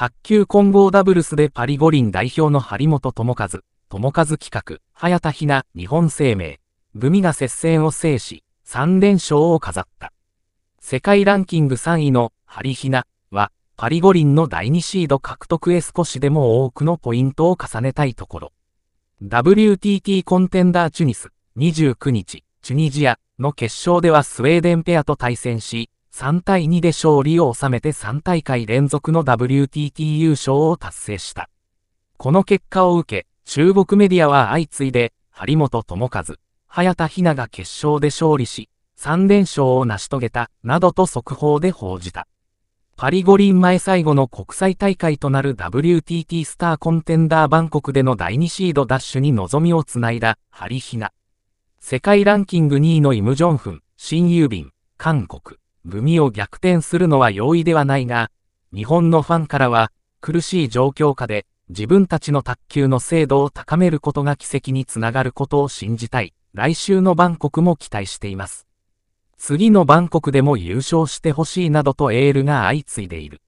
卓球混合ダブルスでパリ五輪代表の張本智和、智和企画、早田ひな、日本生命、組が接戦を制し、3連勝を飾った。世界ランキング3位の張ひなは、パリ五輪の第2シード獲得へ少しでも多くのポイントを重ねたいところ。WTT コンテンダーチュニス、29日、チュニジアの決勝ではスウェーデンペアと対戦し、3対2で勝利を収めて3大会連続の WTT 優勝を達成した。この結果を受け、中国メディアは相次いで、張本智和、早田ひなが決勝で勝利し、3連勝を成し遂げた、などと速報で報じた。パリ五輪前最後の国際大会となる WTT スターコンテンダーバンコクでの第2シードダッシュに望みをつないだ、ハリヒナ。世界ランキング2位のイム・ジョンフン、新郵便、韓国。無味を逆転するのは容易ではないが、日本のファンからは、苦しい状況下で、自分たちの卓球の精度を高めることが奇跡につながることを信じたい。来週のバンコクも期待しています。次のバンコクでも優勝してほしいなどとエールが相次いでいる。